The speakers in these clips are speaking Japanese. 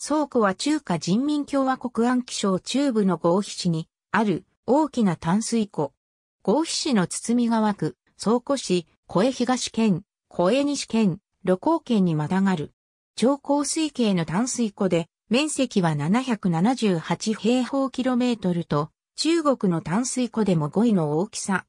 倉庫は中華人民共和国安徽省中部の合皮市にある大きな淡水湖。合皮市の包み川区、倉庫市、小江東県、小江西県、露光県にまたがる。超高水系の淡水湖で、面積は778平方キロメートルと、中国の淡水湖でも5位の大きさ。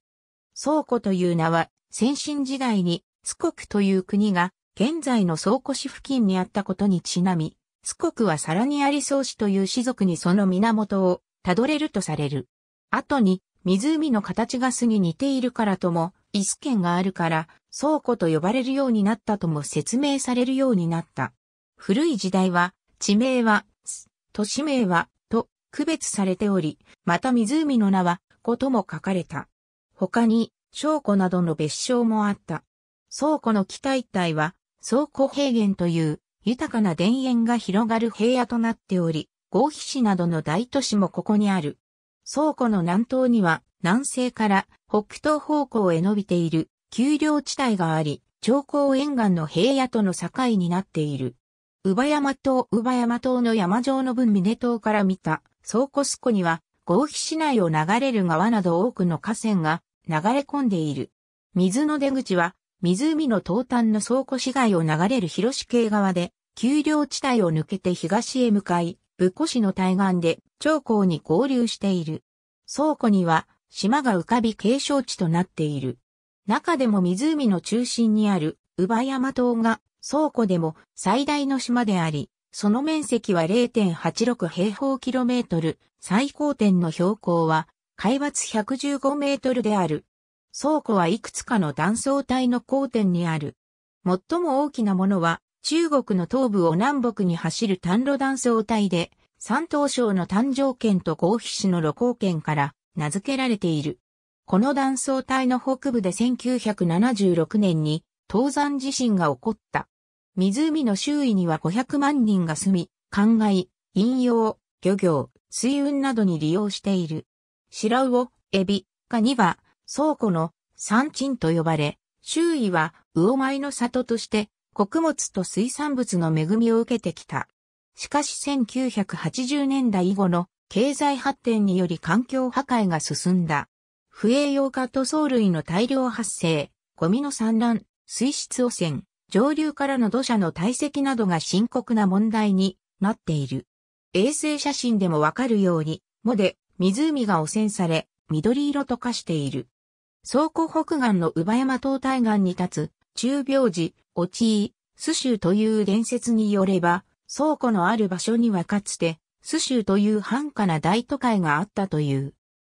倉庫という名は、先進時代に、祖国という国が、現在の倉庫市付近にあったことにちなみ、津国はさらにありウ氏という氏族にその源をたどれるとされる。後に、湖の形が巣に似ているからとも、イス県があるから、倉庫と呼ばれるようになったとも説明されるようになった。古い時代は、地名は、都市名は、と区別されており、また湖の名は、ことも書かれた。他に、倉庫などの別称もあった。倉庫の北一帯は、倉庫平原という豊かな田園が広がる平野となっており、合皮市などの大都市もここにある。倉庫の南東には、南西から北東方向へ伸びている丘陵地帯があり、長江沿岸の平野との境になっている。乳母山島乳母山島の山上の分峰島から見た倉庫スコには、合皮市内を流れる川など多くの河川が流れ込んでいる。水の出口は湖の東端の倉庫市街を流れる広市系側で、丘陵地帯を抜けて東へ向かい、武庫市の対岸で長江に合流している。倉庫には島が浮かび継承地となっている。中でも湖の中心にある乳母山島が倉庫でも最大の島であり、その面積は0.86平方キロメートル、最高点の標高は海抜115メートルである。倉庫はいくつかの断層帯の交点にある。最も大きなものは中国の東部を南北に走る丹路断層帯で、山東省の誕生圏と合肥市の露光圏から名付けられている。この断層帯の北部で1976年に東山地震が起こった。湖の周囲には500万人が住み、灌漑、飲用、漁業、水運などに利用している。白魚、エビ、カニは倉庫の山鎮と呼ばれ、周囲は魚米の里として穀物と水産物の恵みを受けてきた。しかし1980年代以後の経済発展により環境破壊が進んだ。不栄養化と藻類の大量発生、ゴミの散乱、水質汚染、上流からの土砂の堆積などが深刻な問題になっている。衛星写真でもわかるように、藻で湖が汚染され、緑色と化している。倉庫北岸の乳母山東大岸に立つ、中病寺、落ちい、蘇州という伝説によれば、倉庫のある場所にはかつて、蘇州という繁華な大都会があったという。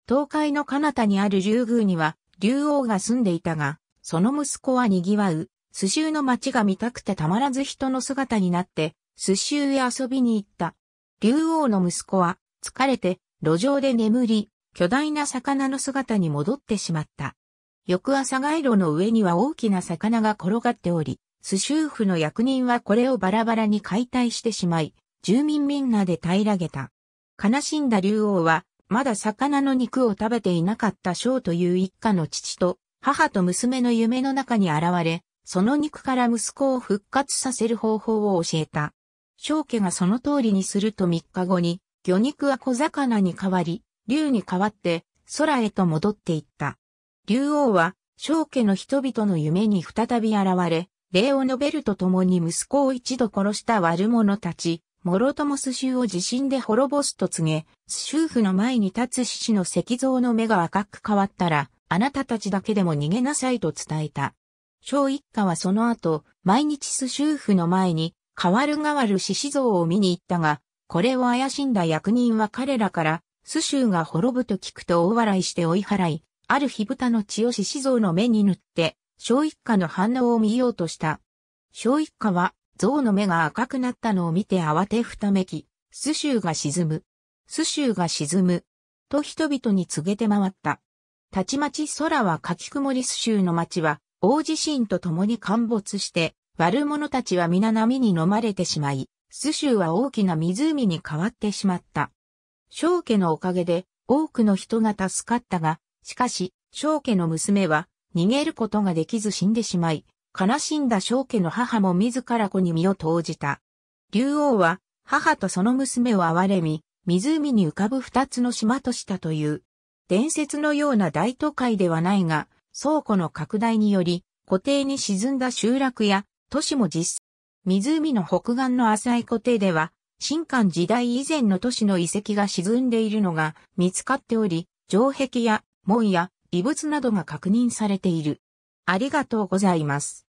東海の彼方にある竜宮には、竜王が住んでいたが、その息子は賑わう、蘇州の町が見たくてたまらず人の姿になって、蘇州へ遊びに行った。竜王の息子は、疲れて、路上で眠り、巨大な魚の姿に戻ってしまった。翌朝街路の上には大きな魚が転がっており、スーフの役人はこれをバラバラに解体してしまい、住民みんなで平らげた。悲しんだ竜王は、まだ魚の肉を食べていなかった章という一家の父と、母と娘の夢の中に現れ、その肉から息子を復活させる方法を教えた。章家がその通りにすると3日後に、魚肉は小魚に変わり、竜に代わって空へと戻っていった。竜王は、小家の人々の夢に再び現れ、礼を述べると共に息子を一度殺した悪者たち、諸友寿州を地震で滅ぼすと告げ、ス州府の前に立つ獅子の石像の目が赤く変わったら、あなたたちだけでも逃げなさいと伝えた。小一家はその後、毎日ス州府の前に、変わる変わる獅子像を見に行ったが、これを怪しんだ役人は彼らから、スシュが滅ぶと聞くと大笑いして追い払い、ある日豚の血を獅子像の目に塗って、小一家の反応を見ようとした。小一家は、象の目が赤くなったのを見て慌てふためき、スシュが沈む。スシュが沈む。と人々に告げて回った。たちまち空はかき曇りスシュの町は、大地震と共に陥没して、悪者たちは皆波に飲まれてしまい、スシュは大きな湖に変わってしまった。小家のおかげで多くの人が助かったが、しかし、小家の娘は逃げることができず死んでしまい、悲しんだ小家の母も自ら子に身を投じた。竜王は母とその娘を憐れみ、湖に浮かぶ二つの島としたという、伝説のような大都会ではないが、倉庫の拡大により、湖底に沈んだ集落や都市も実、湖の北岸の浅い湖底では、新館時代以前の都市の遺跡が沈んでいるのが見つかっており、城壁や門や遺物などが確認されている。ありがとうございます。